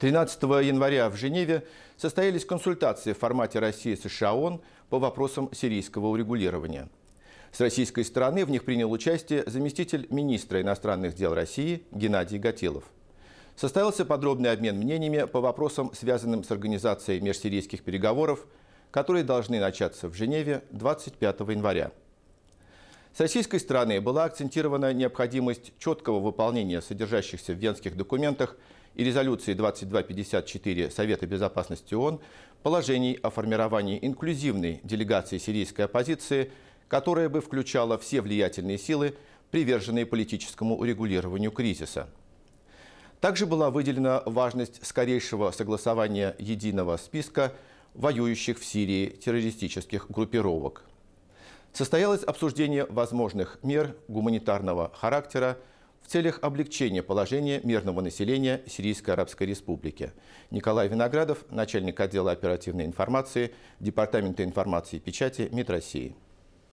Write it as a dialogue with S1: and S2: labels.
S1: 13 января в Женеве состоялись консультации в формате России-США-ООН по вопросам сирийского урегулирования. С российской стороны в них принял участие заместитель министра иностранных дел России Геннадий Гатилов. Состоялся подробный обмен мнениями по вопросам, связанным с организацией межсирийских переговоров, которые должны начаться в Женеве 25 января. С российской стороны была акцентирована необходимость четкого выполнения содержащихся в венских документах и резолюции 2254 Совета Безопасности ООН положений о формировании инклюзивной делегации сирийской оппозиции, которая бы включала все влиятельные силы, приверженные политическому урегулированию кризиса. Также была выделена важность скорейшего согласования единого списка воюющих в Сирии террористических группировок – состоялось обсуждение возможных мер гуманитарного характера в целях облегчения положения мирного населения Сирийской Арабской Республики. Николай Виноградов, начальник отдела оперативной информации Департамента информации и печати МИД России.